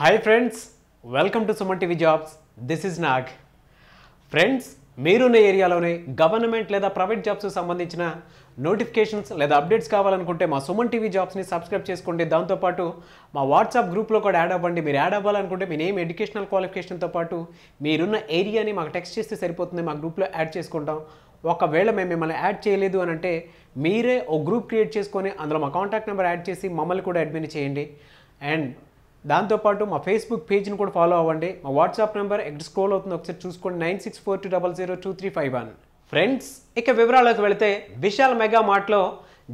hi friends welcome to Suman TV jobs this is Nag friends మీరున్న ఏరియాలోనే government లేదా private jobs సంబంధించిన నోటిఫికేషన్స్ లేదా అప్డేట్స్ కావాలనుకుంటే మా సుమన్ టీవీ జాబ్స్ని సబ్స్క్రైబ్ చేసుకోండి దాంతోపాటు మా వాట్సాప్ గ్రూప్లో కూడా యాడ్ అవ్వండి మీరు యాడ్ అవ్వాలనుకుంటే మీ నేమ్ ఎడ్యుకేషనల్ క్వాలిఫికేషన్తో పాటు మీరున్న ఏరియాని మాకు టెక్స్ట్ చేస్తే సరిపోతుంది మా గ్రూప్లో యాడ్ చేసుకుంటాం ఒకవేళ మేము మిమ్మల్ని యాడ్ చేయలేదు అని అంటే మీరే ఓ గ్రూప్ క్రియేట్ చేసుకొని అందులో మా కాంటాక్ట్ నెంబర్ యాడ్ చేసి మమ్మల్ని కూడా అడ్మిన్ చేయండి అండ్ దాంతోపాటు మా ఫేస్బుక్ పేజ్ని కూడా ఫాలో అవ్వండి మా వాట్సాప్ నెంబర్ ఎక్కడ స్క్రోల్ అవుతుంది ఒకసారి చూసుకోండి nine six four two double zero two three five one friends ఇక వివరాలకు వెళితే విశాల్ మెగా మార్ట్లో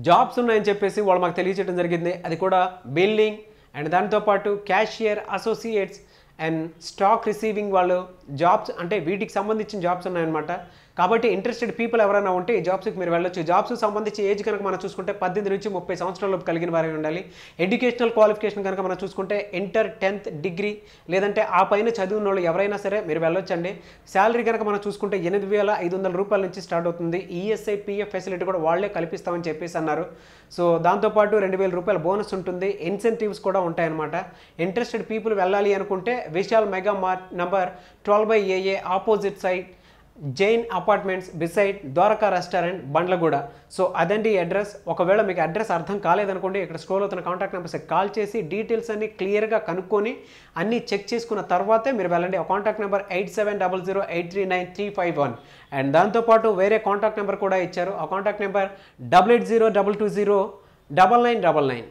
జాబ్స్ ఉన్నాయని చెప్పేసి వాళ్ళు మాకు తెలియచేయడం జరిగింది అది కూడా బిల్డింగ్ అండ్ దాంతోపాటు cashier associates and stock receiving వాళ్ళు జాబ్స్ అంటే వీటికి సంబంధించిన జాబ్స్ ఉన్నాయన్నమాట కాబట్టి ఇంట్రెస్టెడ్ పీపుల్ ఎవరైనా ఉంటే ఈ జాబ్స్కి మీరు వెళ్ళొచ్చు జాబ్స్కి సంబంధించి ఏజ్ కనుక మనం చూసుకుంటే పద్దెనిమిది నుంచి ముప్పై సంవత్సరాలలోపు కలిగిన వారే ఉండాలి ఎడ్యుకేషనల్ క్వాలిఫికేషన్ కనుక మనం చూసుకుంటే ఇంటర్ టెన్త్ డిగ్రీ లేదంటే ఆ పైన చదివిన వాళ్ళు ఎవరైనా సరే మీరు వెళ్ళొచ్చండి శాలరీ కనుక మనం చూసుకుంటే ఎనిమిది వేల ఐదు వందల రూపాయల నుంచి స్టార్ట్ అవుతుంది ఈఎస్ఐ పిఎఫ్ ఫెసిలిటీ కూడా వాళ్ళే కల్పిస్తామని చెప్పేసి అన్నారు సో దాంతోపాటు రెండు వేల రూపాయల బోనస్ ఉంటుంది ఇన్సెంటివ్స్ కూడా ఉంటాయన్నమాట ఇంట్రెస్టెడ్ పీపుల్ వెళ్ళాలి అనుకుంటే Vishal mega mart number twelve by AA opposite side Jain apartments beside Dwarka restaurant Bandlaguda so అదండి అడ్రస్ ఒకవేళ మీకు అడ్రస్ అర్థం కాలేదనుకోండి ఇక్కడ స్క్రోల్ అవుతున్న కాంటాక్ట్ నెంబర్స్ కాల్ చేసి డీటెయిల్స్ అన్ని క్లియర్గా కనుక్కొని అన్నీ చెక్ చేసుకున్న తర్వాతే మీరు వెళ్ళండి ఆ contact number eight seven double zero eight three nine three five one and దాంతోపాటు వేరే కాంటాక్ట్ నెంబర్ కూడా ఇచ్చారు ఆ contact number double eight zero double two zero double nine double nine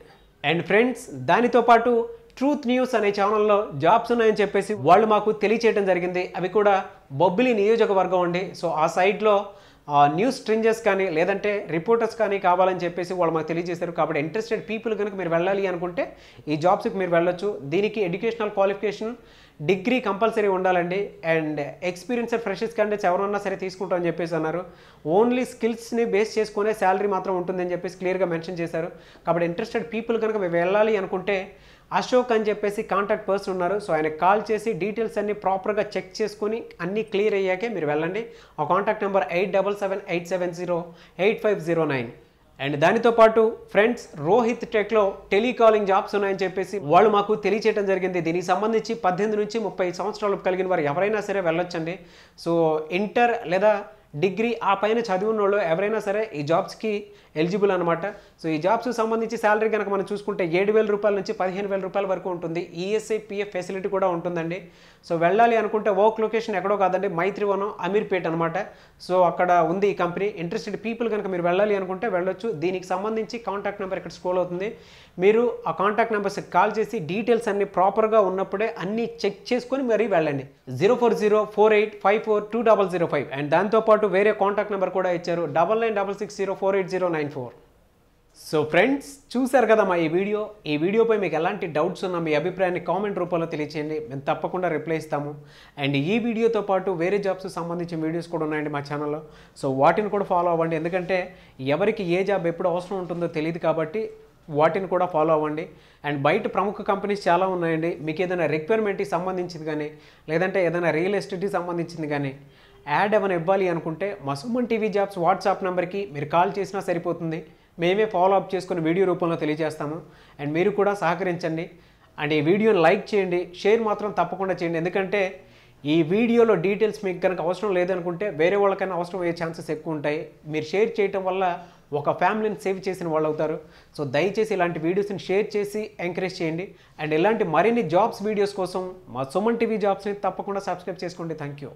and friends దానితో పాటు ట్రూత్ న్యూస్ అనే ఛానల్లో jobs ఉన్నాయని చెప్పేసి వాళ్ళు మాకు తెలియచేయడం జరిగింది అవి కూడా బొబ్బిలి నియోజకవర్గం అండి సో ఆ సైట్లో న్యూస్ స్ట్రింజర్స్ కానీ లేదంటే రిపోర్టర్స్ కానీ కావాలని చెప్పేసి వాళ్ళు మాకు తెలియజేశారు కాబట్టి ఇంట్రెస్టెడ్ పీపుల్ కనుక మీరు వెళ్ళాలి అనుకుంటే ఈ జాబ్స్కి మీరు వెళ్ళొచ్చు దీనికి ఎడ్యుకేషనల్ క్వాలిఫికేషన్ డిగ్రీ కంపల్సరీ ఉండాలండి అండ్ ఎక్స్పీరియన్స్డ్ ఫ్రెషర్స్ కంటే ఎవరన్నా సరే తీసుకుంటామని చెప్పేసి అన్నారు ఓన్లీ స్కిల్స్ని బేస్ చేసుకునే శాలరీ మాత్రం ఉంటుందని చెప్పేసి క్లియర్గా మెన్షన్ చేశారు కాబట్టి ఇంట్రెస్టెడ్ పీపుల్ కనుక మేము వెళ్ళాలి అనుకుంటే అశోక్ అని చెప్పేసి కాంటాక్ట్ పర్సన్ ఉన్నారు సో ఆయన కాల్ చేసి డీటెయిల్స్ అన్ని ప్రాపర్గా చెక్ చేసుకుని అన్నీ క్లియర్ అయ్యాకే మీరు వెళ్ళండి ఆ contact number eight double seven eight seven zero eight five zero nine and దానితో పాటు ఫ్రెండ్స్ రోహిత్ టెక్లో టెలికాలింగ్ జాబ్స్ ఉన్నాయని చెప్పేసి వాళ్ళు మాకు తెలియచేయడం జరిగింది దీనికి సంబంధించి పద్దెనిమిది నుంచి ముప్పై సంవత్సరాలు కలిగిన వారు ఎవరైనా సరే వెళ్ళొచ్చండి సో ఇంటర్ లేదా డిగ్రీ ఆ పైన చదివిన వాళ్ళు ఎవరైనా సరే ఈ జాబ్స్కి ఎలిజిబుల్ అనమాట సో ఈ జాబ్స్కి సంబంధించి శాలరీ కనుక మనం చూసుకుంటే ఏడు వేల రూపాయల నుంచి పదిహేను వేల రూపాయల వరకు ఉంటుంది ఈఎస్ఐ పిఎఫ్ ఫెసిలిటీ కూడా ఉంటుందండి సో వెళ్ళాలి అనుకుంటే వర్క్ లొకేషన్ ఎక్కడో కాదండి మైత్రివనం అమీర్పేట్ అనమాట సో అక్కడ ఉంది ఈ కంపెనీ ఇంట్రెస్టెడ్ పీపుల్ కనుక మీరు వెళ్ళాలి అనుకుంటే వెళ్ళొచ్చు దీనికి సంబంధించి కాంటాక్ట్ నెంబర్ ఇక్కడ స్కోల్ అవుతుంది మీరు ఆ కాంటాక్ట్ నెంబర్స్ కాల్ చేసి డీటెయిల్స్ అన్ని ప్రాపర్గా ఉన్నప్పుడే అన్నీ చెక్ చేసుకొని మరీ వెళ్ళండి zero four zero four eight five four two double zero five and దాంతోపాటు పాటు వేరే కాంటాక్ట్ నెంబర్ కూడా ఇచ్చారు double nine double six zero four eight zero nine four so friends చూశారు కదా మా ఈ వీడియో ఈ వీడియోపై మీకు ఎలాంటి డౌట్స్ ఉన్నా మీ అభిప్రాయాన్ని కామెంట్ రూపంలో తెలియచేయండి మేము తప్పకుండా రిప్లై ఇస్తాము అండ్ ఈ వీడియోతో పాటు వేరే జాబ్స్ సంబంధించిన వీడియోస్ కూడా ఉన్నాయండి మా ఛానల్లో సో వాటిని కూడా ఫాలో అవ్వండి ఎందుకంటే ఎవరికి ఏ జాబ్ ఎప్పుడు అవసరం ఉంటుందో తెలియదు కాబట్టి వాటిని కూడా ఫాలో అవ్వండి అండ్ బయట ప్రముఖ కంపెనీస్ చాలా ఉన్నాయండి మీకు ఏదైనా రిక్వైర్మెంట్కి సంబంధించింది కానీ లేదంటే ఏదైనా రియల్ ఎస్టేట్కి సంబంధించింది కానీ యాడ్ ఏమైనా ఇవ్వాలి అనుకుంటే మసుమన్ టీవీ జాబ్స్ వాట్సాప్ నెంబర్కి మీరు కాల్ చేసినా సరిపోతుంది మేమే ఫాలో అప్ చేసుకుని వీడియో రూపంలో తెలియజేస్తాము అండ్ మీరు కూడా సహకరించండి అండ్ ఈ వీడియోని లైక్ చేయండి షేర్ మాత్రం తప్పకుండా చేయండి ఎందుకంటే ఈ వీడియోలో డీటెయిల్స్ మీకు కనుక అవసరం లేదనుకుంటే వేరే వాళ్ళకైనా అవసరం అయ్యే ఛాన్సెస్ ఎక్కువ ఉంటాయి మీరు షేర్ చేయటం వల్ల ఒక ఫ్యామిలీని సేవ్ చేసిన వాళ్ళు అవుతారు సో దయచేసి ఇలాంటి వీడియోస్ని షేర్ చేసి ఎంకరేజ్ చేయండి అండ్ ఇలాంటి మరిన్ని జాబ్స్ వీడియోస్ కోసం మా సుమన్ టీవీ జాబ్స్ని తప్పకుండా సబ్స్క్రైబ్ చేసుకోండి థ్యాంక్ యూ